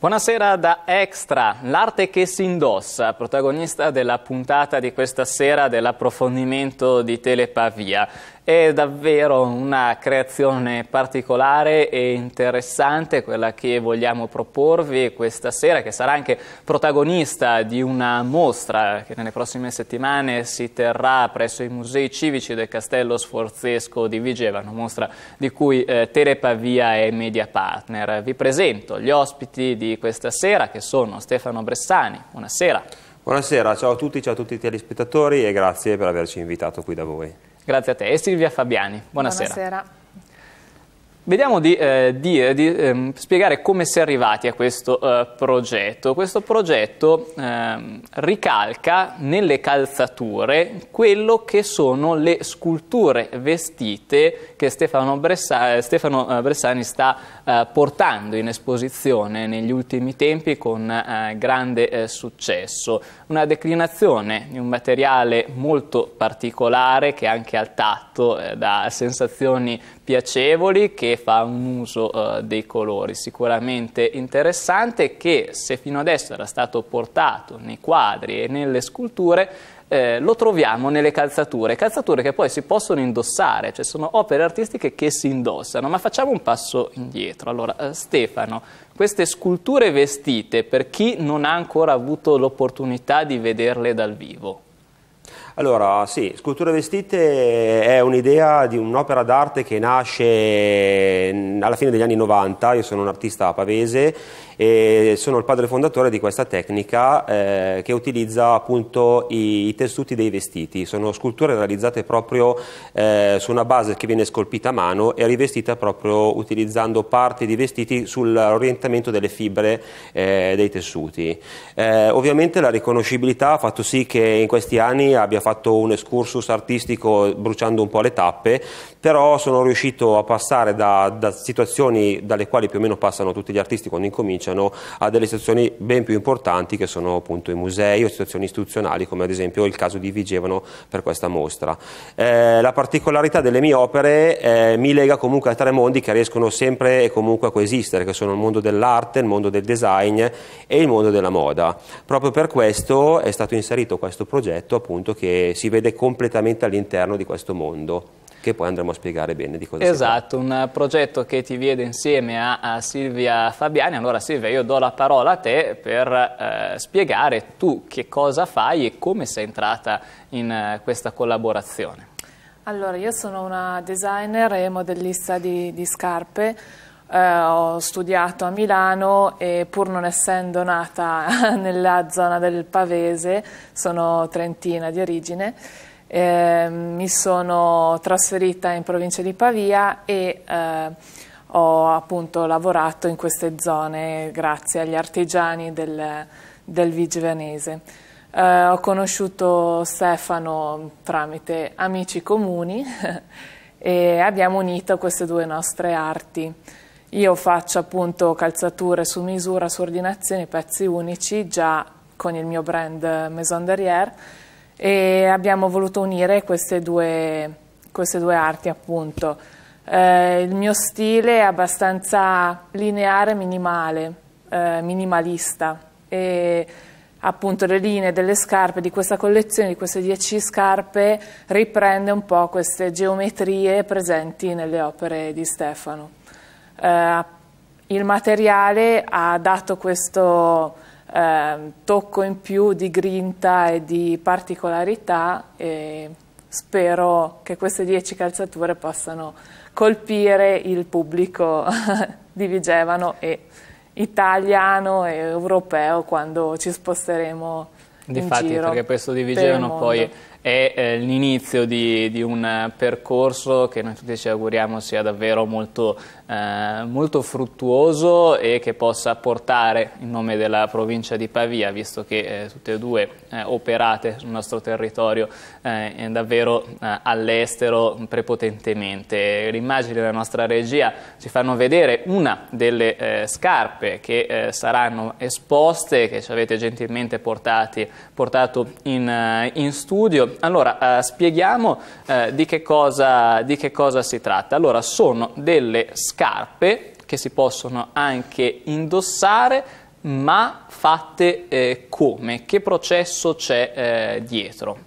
Buonasera da Extra, l'arte che si indossa, protagonista della puntata di questa sera dell'approfondimento di Telepavia. È davvero una creazione particolare e interessante quella che vogliamo proporvi questa sera, che sarà anche protagonista di una mostra che nelle prossime settimane si terrà presso i musei civici del Castello Sforzesco di Vigeva, una mostra di cui eh, Telepavia è media partner. Vi presento gli ospiti di di questa sera che sono Stefano Bressani. Buonasera. Buonasera, ciao a tutti, ciao a tutti i telespettatori e grazie per averci invitato qui da voi. Grazie a te e Silvia Fabiani. Buonasera. Buonasera. Vediamo di, eh, di, eh, di ehm, spiegare come si è arrivati a questo eh, progetto. Questo progetto ehm, ricalca nelle calzature quello che sono le sculture vestite che Stefano, Bressa, eh, Stefano eh, Bressani sta eh, portando in esposizione negli ultimi tempi con grande successo. Una declinazione di un materiale molto particolare che anche al tatto dà sensazioni piacevoli, che fa un uso uh, dei colori sicuramente interessante che se fino adesso era stato portato nei quadri e nelle sculture eh, lo troviamo nelle calzature, calzature che poi si possono indossare, cioè sono opere artistiche che si indossano, ma facciamo un passo indietro. Allora, eh, Stefano, queste sculture vestite, per chi non ha ancora avuto l'opportunità di vederle dal vivo, allora, sì, Sculture Vestite è un'idea di un'opera d'arte che nasce mm, alla fine degli anni 90, io sono un artista pavese e sono il padre fondatore di questa tecnica eh, che utilizza appunto i, i, tessuti dei vestiti, sono sculture realizzate proprio eh, su una base che viene scolpita a mano e rivestita proprio utilizzando parti di vestiti sull'orientamento delle fibre eh, dei tessuti. Eh, ovviamente la riconoscibilità ha fatto sì che in questi anni abbia fatto un excursus artistico bruciando un po' le tappe, però sono riuscito a passare da, da situazioni dalle quali più o meno passano tutti gli artisti quando incominciano associano a delle situazioni ben più importanti che sono appunto i musei o situazioni istituzionali come ad esempio il caso di Vigevano per questa mostra. Eh, la particolarità delle mie opere eh, mi lega comunque a tre mondi che riescono sempre e comunque a coesistere, che sono il mondo dell'arte, il mondo del design e il mondo della moda. Proprio per questo è stato inserito questo progetto appunto che si vede completamente all'interno di questo mondo che poi andremo a spiegare bene di cosa esatto, si tratta. Esatto, un progetto che ti vede insieme a, a, Silvia Fabiani. Allora Silvia, io do la parola a te per eh, spiegare tu che cosa fai e come sei entrata in eh, questa collaborazione. Allora, io sono una designer e modellista di, di scarpe. Eh, ho studiato a Milano e pur non essendo nata nella zona del Pavese, sono trentina di origine, eh, mi sono trasferita in provincia di Pavia e eh, ho appunto lavorato in queste zone grazie agli artigiani del, del Vigivanese. Eh, ho conosciuto Stefano tramite amici comuni e abbiamo unito queste due nostre arti. Io faccio appunto calzature su misura, su ordinazione, pezzi unici, già con il mio brand Maison Derrière e abbiamo voluto unire queste due, queste due arti appunto. Eh, il mio stile è abbastanza lineare, minimale, eh, minimalista e appunto le linee delle scarpe di questa collezione, di queste dieci scarpe, riprende un po' queste geometrie presenti nelle opere di Stefano. Eh, il materiale ha dato questo eh, tocco in più di grinta e di particolarità e spero che queste dieci calzature possano colpire il pubblico di Vigevano e italiano e europeo quando ci sposteremo di in fatti, giro perché questo di Vigevano poi è eh, l'inizio di, di, un percorso che noi tutti ci auguriamo sia davvero molto, eh, molto, fruttuoso e che possa portare il nome della provincia di Pavia, visto che eh, tutte e due eh, operate sul nostro territorio eh, davvero eh, all'estero prepotentemente. Le immagini della nostra regia ci fanno vedere una delle scarpe che saranno esposte, che ci avete gentilmente portati, portato in, in studio allora, eh, spieghiamo eh, di, che cosa, di che cosa si tratta. Allora, sono delle scarpe che si possono anche indossare ma fatte eh, come? Che processo c'è eh, dietro?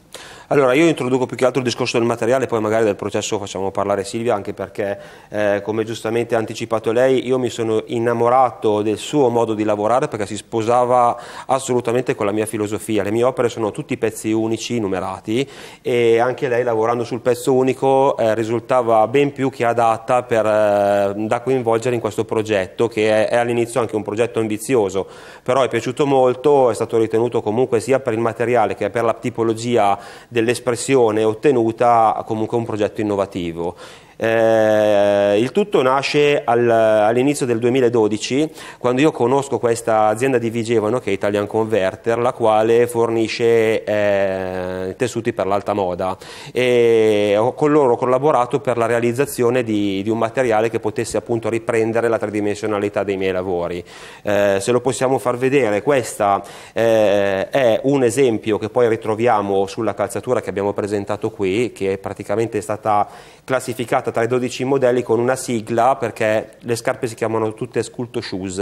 Allora, io introduco più che altro il discorso del materiale, poi magari del processo facciamo parlare Silvia, anche perché, eh, come giustamente ha anticipato lei, io mi sono innamorato del suo modo di lavorare perché si sposava assolutamente con la mia filosofia. Le mie opere sono tutti pezzi unici, numerati, e anche lei lavorando sul pezzo unico eh, risultava ben più che adatta per, eh, da coinvolgere in questo progetto, che è, è all'inizio anche un progetto ambizioso, però è piaciuto molto, è stato ritenuto comunque sia per il materiale che per la tipologia del dell'espressione ottenuta comunque un progetto innovativo eh, il tutto nasce al, all'inizio del 2012 quando io conosco questa azienda di Vigevano che è Italian Converter, la quale fornisce eh, tessuti per l'alta moda e ho con loro collaborato per la realizzazione di, di un materiale che potesse appunto riprendere la tridimensionalità dei miei lavori. Eh, se lo possiamo far vedere, questo eh, è un esempio che poi ritroviamo sulla calzatura che abbiamo presentato qui, che è praticamente stata classificata scelta tra i 12 modelli con una sigla perché le scarpe si chiamano tutte Sculto Shoes.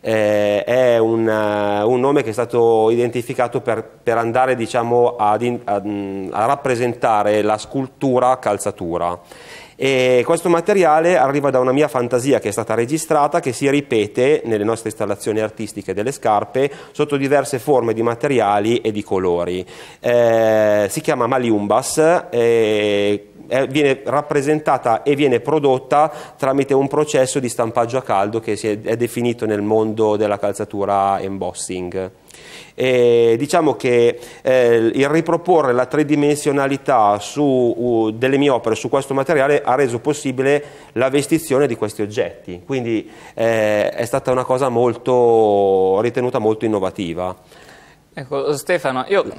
Eh, è un, uh, un, nome che è stato identificato per, per andare diciamo, ad in, ad, mm, a rappresentare la scultura calzatura. E questo materiale arriva da una mia fantasia che è stata registrata, che si ripete nelle nostre installazioni artistiche delle scarpe sotto diverse forme di materiali e di colori. Eh, si chiama Maliumbas. Eh, viene rappresentata e viene prodotta tramite un processo di stampaggio a caldo che si è definito nel mondo della calzatura embossing. E diciamo che eh, il riproporre la tridimensionalità su, uh, delle mie opere su questo materiale ha reso possibile la vestizione di questi oggetti, quindi eh, è stata una cosa molto, ritenuta molto innovativa. Ecco, Stefano, io mh,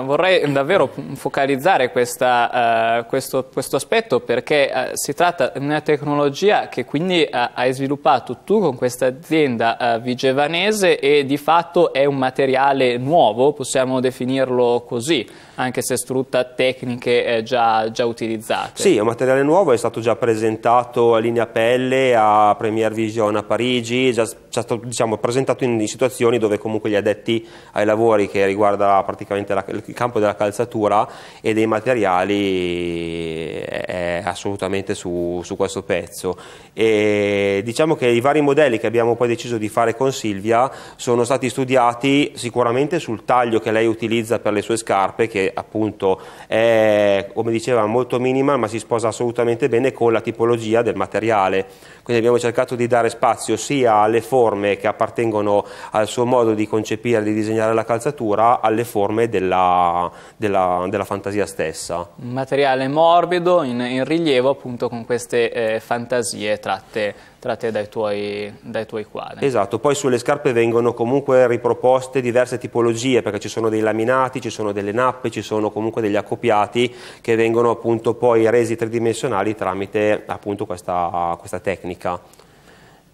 mm, vorrei davvero focalizzare questa, uh, questo, questo, aspetto perché uh, si tratta di una tecnologia che quindi uh, hai sviluppato tu con questa azienda vigevanese e di fatto è un materiale nuovo, possiamo definirlo così, anche se sfrutta tecniche già, già, utilizzate. Sì, è un materiale nuovo, è stato già presentato a Linea Pelle, a Premier Vision a Parigi, già ci ha diciamo, presentato in, in, situazioni dove comunque gli addetti ai lavori che riguarda praticamente la, il campo della calzatura e dei materiali eh, è assolutamente su, su questo pezzo. E diciamo che i vari modelli che abbiamo poi deciso di fare con Silvia sono stati studiati sicuramente sul taglio che lei utilizza per le sue scarpe che appunto è come diceva molto minimal ma si sposa assolutamente bene con la tipologia del materiale quindi abbiamo cercato di dare spazio sia alle forme che appartengono al suo modo di concepire, e di disegnare la calzatura, alle forme della, della, della fantasia stessa. Un materiale morbido, in, in rilievo appunto con queste eh, fantasie tratte tra te dai tuoi, dai tuoi quadri. Esatto, poi sulle scarpe vengono comunque riproposte diverse tipologie perché ci sono dei laminati, ci sono delle nappe, ci sono comunque degli accoppiati che vengono appunto poi resi tridimensionali tramite appunto questa, questa tecnica.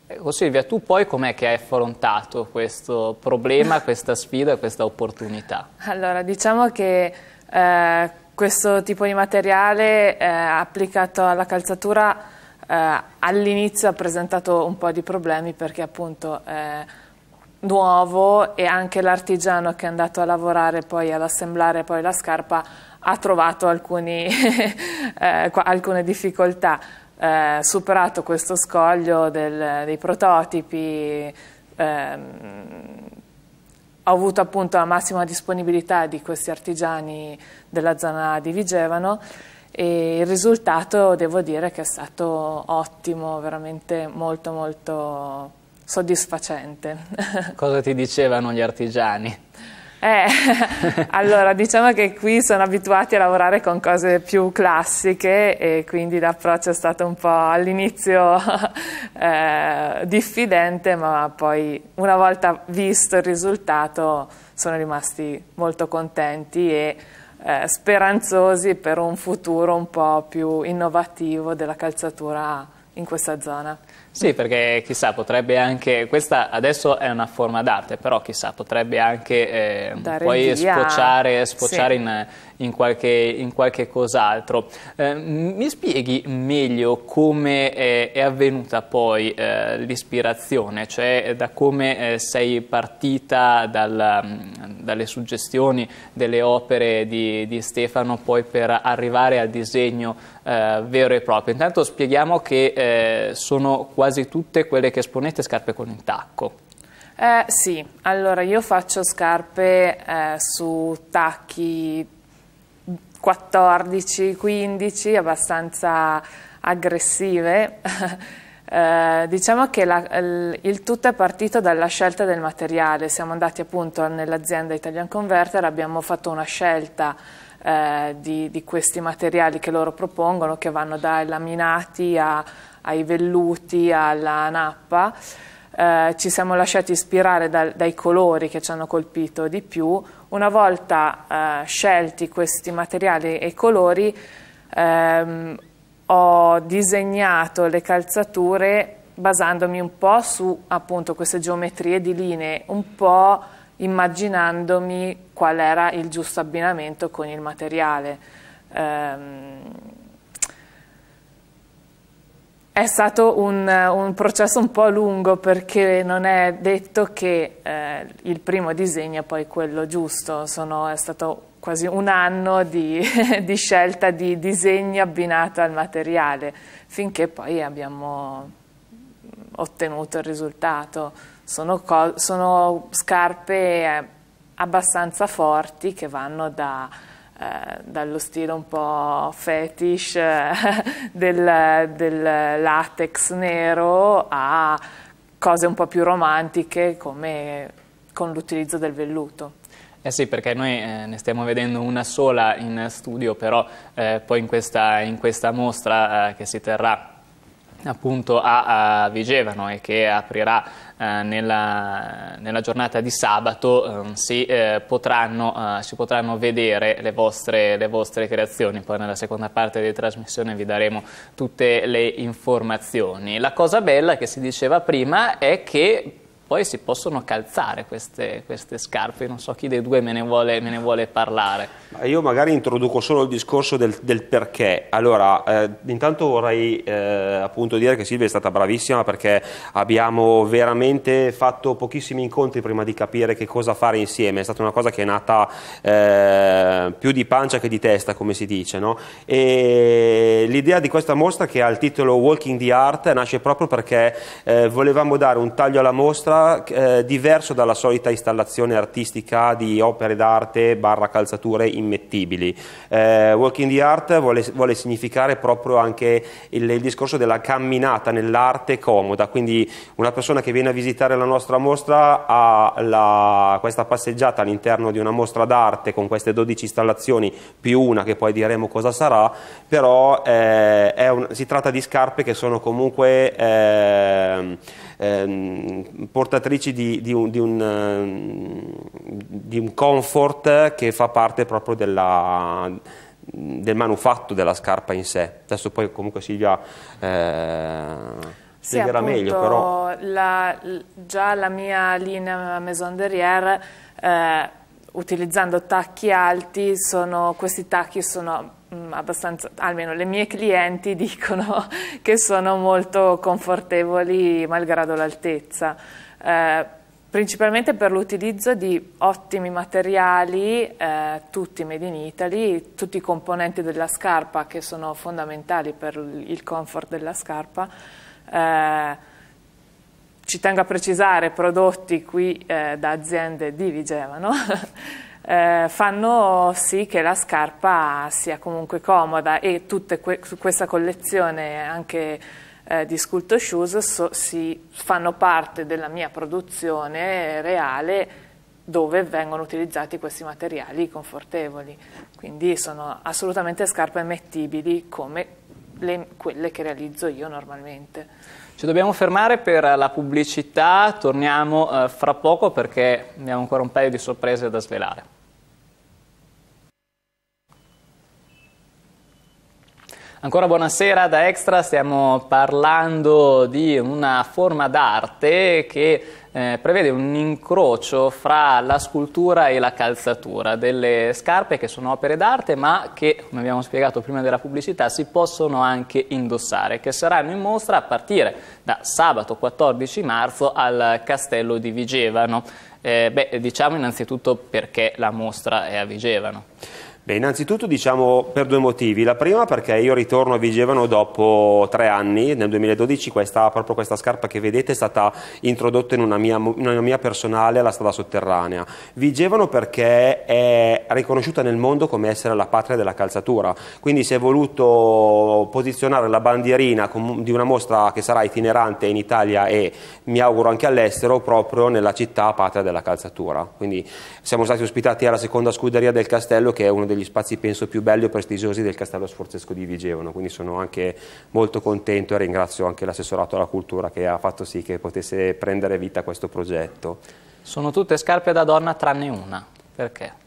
Ecco Silvia, tu poi com'è che hai affrontato questo problema, questa sfida, questa opportunità? Allora, diciamo che eh, questo tipo di materiale eh, applicato alla calzatura eh, all'inizio ha presentato un po' di problemi perché appunto è nuovo e anche l'artigiano che è andato a lavorare poi ad assemblare poi la scarpa ha trovato alcuni, eh, alcune difficoltà, eh, superato questo scoglio del, dei prototipi, ehm, ho avuto appunto la massima disponibilità di questi artigiani della zona di Vigevano e il risultato devo dire che è stato ottimo, veramente molto molto soddisfacente. Cosa ti dicevano gli artigiani? Eh, allora diciamo che qui sono abituati a lavorare con cose più classiche e quindi l'approccio è stato un po' all'inizio eh, diffidente ma poi una volta visto il risultato sono rimasti molto contenti e eh, speranzosi per un futuro un po' più innovativo della calzatura in questa zona. Sì, perché chissà, potrebbe anche, questa adesso è una forma d'arte, però chissà, potrebbe anche eh, poi via. sfociare, sfociare sì. in, in, qualche, in qualche cos'altro. Eh, mi spieghi meglio come è, è avvenuta poi eh, l'ispirazione, cioè da come eh, sei partita dal, mm, dalle suggestioni delle opere di, di, Stefano poi per arrivare al disegno eh, vero e proprio. Intanto spieghiamo che eh, sono quasi quasi tutte quelle che esponete scarpe con intacco. Eh, sì, allora io faccio scarpe eh, su tacchi 14-15, abbastanza aggressive. eh, diciamo che la, il tutto è partito dalla scelta del materiale, siamo andati appunto nell'azienda Italian Converter, abbiamo fatto una scelta eh, di, di, questi materiali che loro propongono, che vanno dai laminati a, ai velluti alla nappa. Eh, ci siamo lasciati ispirare da, dai colori che ci hanno colpito di più. Una volta eh, scelti questi materiali e i colori, ehm, ho disegnato le calzature basandomi un po' su appunto, queste geometrie di linee, un po' immaginandomi qual era il giusto abbinamento con il materiale. Ehm, è stato un, un, processo un po' lungo perché non è detto che eh, il primo disegno è poi quello giusto, Sono, è stato quasi un anno di, di, scelta di disegni abbinato al materiale, finché poi abbiamo ottenuto il risultato sono, sono scarpe eh, abbastanza forti che vanno da, eh, dallo stile un po' fetish eh, del, del, latex nero a cose un po' più romantiche come con l'utilizzo del velluto. Eh sì, perché noi eh, ne stiamo vedendo una sola in studio, però eh, poi in questa, in questa mostra che si terrà appunto a, a Vigevano e che aprirà eh, nella, nella, giornata di sabato eh, si, eh, potranno, eh, si, potranno, vedere le vostre, le vostre, creazioni, poi nella seconda parte di trasmissione vi daremo tutte le informazioni. La cosa bella che si diceva prima è che poi si possono calzare queste, queste, scarpe, non so chi dei due me ne vuole, me ne vuole parlare. Io magari introduco solo il discorso del, del perché, allora eh, intanto vorrei eh, appunto dire che Silvia è stata bravissima perché abbiamo veramente fatto pochissimi incontri prima di capire che cosa fare insieme, è stata una cosa che è nata eh, più di pancia che di testa come si dice, no? e l'idea di questa mostra che ha il titolo Walking the Art nasce proprio perché eh, volevamo dare un taglio alla mostra eh, diverso dalla solita installazione artistica di opere d'arte barra calzature immettibili. Eh, walk in the Art vuole, vuole significare proprio anche il, il discorso della camminata nell'arte comoda, quindi una persona che viene a visitare la nostra mostra ha la, questa passeggiata all'interno di una mostra d'arte con queste 12 installazioni più una che poi diremo cosa sarà, però eh, un, si tratta di scarpe che sono comunque... Eh, ehm, portatrici di, di, un, di, un, ehm, di, un, comfort che fa parte proprio della, del manufatto della scarpa in sé. Adesso poi comunque Silvia... Eh, sì, appunto, meglio, però... La, già la mia linea Maison Derrière, eh, utilizzando tacchi alti, sono, questi tacchi sono Mm, abbastanza, almeno le mie clienti dicono che sono molto confortevoli malgrado l'altezza, eh, principalmente per l'utilizzo di ottimi materiali, eh, tutti made in Italy, tutti i componenti della scarpa che sono fondamentali per il comfort della scarpa. Eh, ci tengo a precisare prodotti qui eh, da aziende di Vigevano eh, fanno sì che la scarpa sia comunque comoda e tutta que questa collezione anche eh, di Sculpto Shoes so si fanno parte della mia produzione reale dove vengono utilizzati questi materiali confortevoli, quindi sono assolutamente scarpe mettibili come le, quelle che realizzo io normalmente. Ci dobbiamo fermare per la pubblicità, torniamo eh, fra poco perché abbiamo ancora un paio di sorprese da svelare. Ancora buonasera da Extra, stiamo parlando di una forma d'arte che eh, prevede un incrocio fra la scultura e la calzatura delle scarpe che sono opere d'arte ma che, come abbiamo spiegato prima della pubblicità, si possono anche indossare, che saranno in mostra a partire da sabato 14 marzo al Castello di Vigevano. Eh, beh, diciamo innanzitutto perché la mostra è a Vigevano. Beh, innanzitutto diciamo per due motivi. La prima perché io ritorno a Vigevano dopo tre anni, nel 2012 questa, proprio questa scarpa che vedete è stata introdotta in una mia, in una mia personale alla strada sotterranea. Vigevano perché è riconosciuta nel mondo come essere la patria della calzatura, quindi si è voluto posizionare la bandierina di una mostra che sarà itinerante in Italia e mi auguro anche all'estero proprio nella città patria della calzatura. Quindi siamo stati ospitati alla seconda scuderia del castello che è uno degli degli spazi penso più belli o prestigiosi del Castello Sforzesco di Vigevano, quindi sono anche molto contento e ringrazio anche l'assessorato alla cultura che ha fatto sì che potesse prendere vita questo progetto. Sono tutte scarpe da donna tranne una, perché?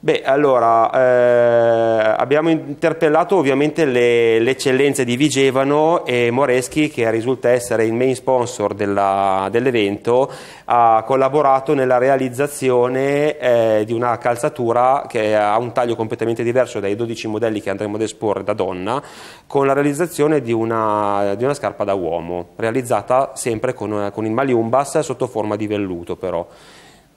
Beh, allora, eh, abbiamo interpellato ovviamente le, le, eccellenze di Vigevano e Moreschi, che risulta essere il main sponsor dell'evento, ha collaborato nella realizzazione eh, di una calzatura che ha un taglio completamente diverso dai 12 modelli che andremo ad esporre da donna, con la realizzazione di una, di una scarpa da uomo, realizzata sempre con, con il Maliumbas sotto forma di velluto però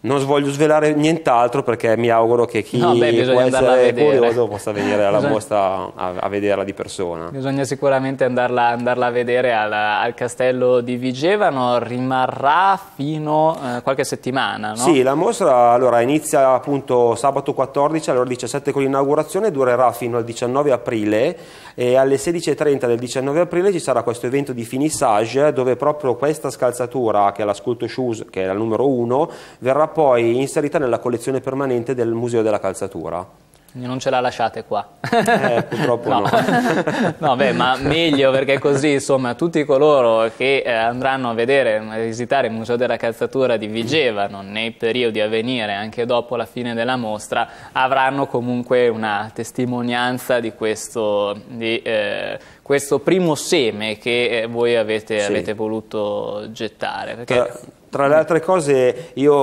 non voglio svelare nient'altro perché mi auguro che chi no, beh, può essere curioso possa venire alla bisogna... mostra a, a, vederla di persona. Bisogna sicuramente andarla, andarla a vedere al, al, castello di Vigevano, rimarrà fino a eh, qualche settimana, no? Sì, la mostra allora, inizia appunto sabato 14 alle ore 17 con l'inaugurazione, durerà fino al 19 aprile e alle 16.30 del 19 aprile ci sarà questo evento di finissage dove proprio questa scalzatura, che è la Sculto Shoes, che è la numero 1, verrà poi inserita nella collezione permanente del Museo della Calzatura. Non ce la lasciate qua. Eh, purtroppo no. no. no beh, ma meglio perché così, insomma, tutti coloro che eh, andranno a vedere, a visitare il Museo della Calzatura di Vigevano nei periodi a venire, anche dopo la fine della mostra, avranno comunque una testimonianza di questo, di, eh, questo primo seme che eh, voi avete, sì. avete voluto gettare. Perché... Tra le altre cose io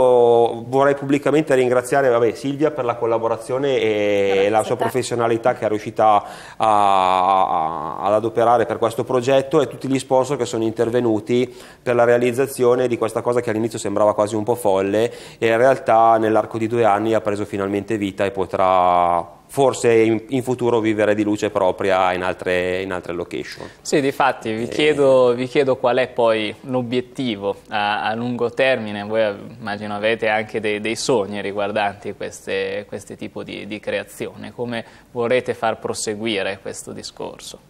vorrei pubblicamente ringraziare vabbè, Silvia per la collaborazione e Grazie la sua professionalità che è riuscita a, a, ad adoperare per questo progetto e tutti gli sponsor che sono intervenuti per la realizzazione di questa cosa che all'inizio sembrava quasi un po' folle e in realtà nell'arco di due anni ha preso finalmente vita e potrà forse in, in, futuro vivere di luce propria in altre, in altre location. Sì, di fatti vi, eh. chiedo, vi chiedo qual è poi l'obiettivo a, a, lungo termine, voi immagino avete anche dei, dei sogni riguardanti questo tipo di, di creazione, come vorrete far proseguire questo discorso?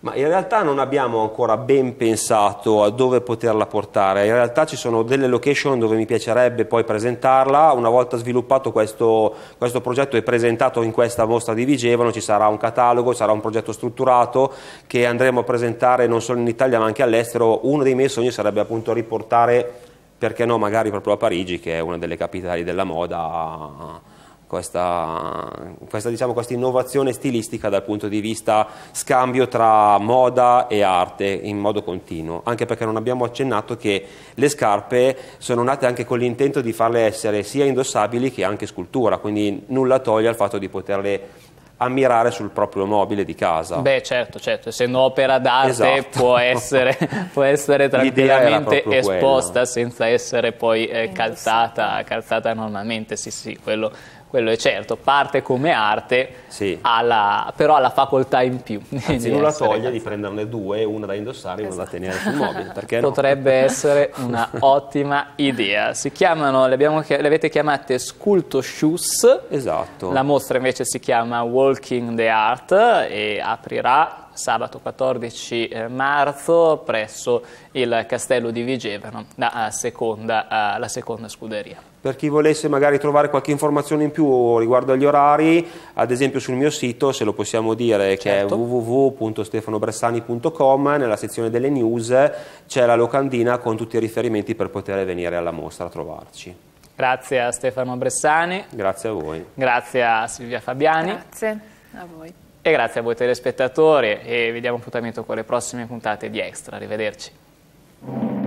ma in realtà non abbiamo ancora ben pensato a dove poterla portare. In realtà ci sono delle location dove mi piacerebbe poi presentarla. Una volta sviluppato questo, questo progetto e presentato in questa mostra di Vigevano ci sarà un catalogo, sarà un progetto strutturato che andremo a presentare non solo in Italia ma anche all'estero. Uno dei miei sogni sarebbe appunto riportare, perché no, magari proprio a Parigi che è una delle capitali della moda questa, questa, diciamo, questa, innovazione stilistica dal punto di vista scambio tra moda e arte in modo continuo, anche perché non abbiamo accennato che le scarpe sono nate anche con l'intento di farle essere sia indossabili che anche scultura, quindi nulla toglie al fatto di poterle ammirare sul proprio mobile di casa. Beh, certo, certo, essendo opera d'arte esatto. può, essere, può essere tranquillamente esposta quella. senza essere poi eh, calzata, calzata normalmente, sì, sì, quello quello è certo, parte come arte, sì. alla, però ha la facoltà in più. Anzi, non la toglie di prenderne due, una da indossare e esatto. una da esatto. tenere sul mobile. Potrebbe no? essere una ottima idea. Si chiamano, le, abbiamo, le avete chiamate Sculto Shoes, esatto. la mostra invece si chiama Walking the Art e aprirà sabato 14 eh, marzo presso il castello di Vigevano, la eh, seconda, eh, la seconda scuderia. Per chi volesse magari trovare qualche informazione in più riguardo agli orari, ad esempio sul mio sito, se lo possiamo dire, certo. che è certo. www.stefanobressani.com, nella sezione delle news c'è la locandina con tutti i riferimenti per poter venire alla mostra a trovarci. Grazie a Stefano Bressani. Grazie a voi. Grazie a Silvia Fabiani. Grazie a voi. E grazie a voi telespettatori e vediamo appuntamento con le prossime puntate di Extra. Arrivederci.